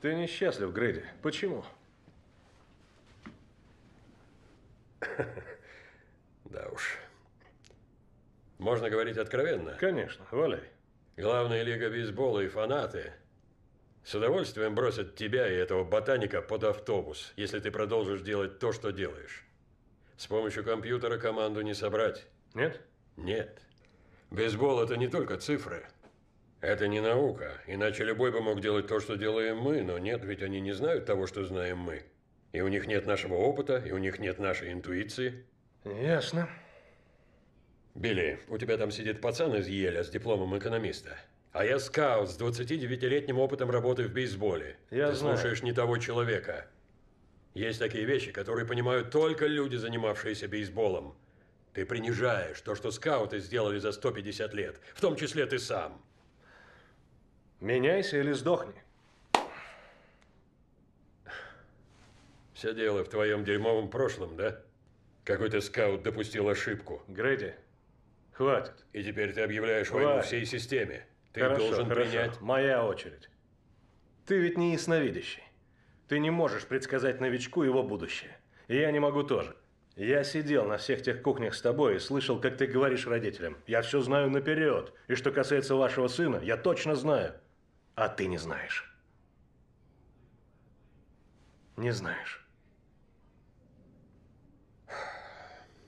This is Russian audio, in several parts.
Ты несчастлив, Грейди. Почему? Да уж. Можно говорить откровенно? Конечно, валяй. Главная лига бейсбола и фанаты с удовольствием бросят тебя и этого ботаника под автобус, если ты продолжишь делать то, что делаешь. С помощью компьютера команду не собрать. Нет? Нет. Бейсбол – это не только цифры. Это не наука, иначе любой бы мог делать то, что делаем мы, но нет, ведь они не знают того, что знаем мы. И у них нет нашего опыта, и у них нет нашей интуиции. Ясно. Билли, у тебя там сидит пацан из Еля с дипломом экономиста. А я скаут с 29-летним опытом работы в бейсболе. Я Ты знаю. слушаешь не того человека. Есть такие вещи, которые понимают только люди, занимавшиеся бейсболом. Ты принижаешь то, что скауты сделали за 150 лет, в том числе ты сам. Меняйся или сдохни. Все дело в твоем дерьмовом прошлом, да? Какой-то скаут допустил ошибку. Грейди, хватит. И теперь ты объявляешь хватит. войну всей системе. Ты хорошо, должен хорошо. принять... моя очередь. Ты ведь не ясновидящий. Ты не можешь предсказать новичку его будущее. И я не могу тоже. Я сидел на всех тех кухнях с тобой и слышал, как ты говоришь родителям. Я все знаю наперед. И что касается вашего сына, я точно знаю а ты не знаешь. Не знаешь.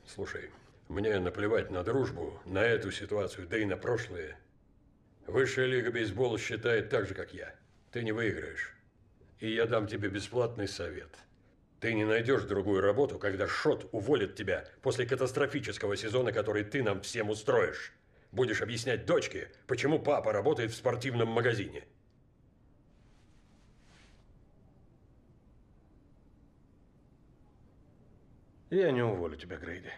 Слушай, мне наплевать на дружбу, на эту ситуацию, да и на прошлое. Высшая лига бейсбола считает так же, как я. Ты не выиграешь. И я дам тебе бесплатный совет. Ты не найдешь другую работу, когда Шот уволит тебя после катастрофического сезона, который ты нам всем устроишь. Будешь объяснять дочке, почему папа работает в спортивном магазине. Я не уволю тебя, Грейди.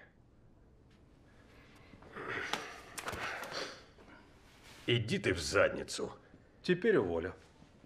Иди ты в задницу. Теперь уволю.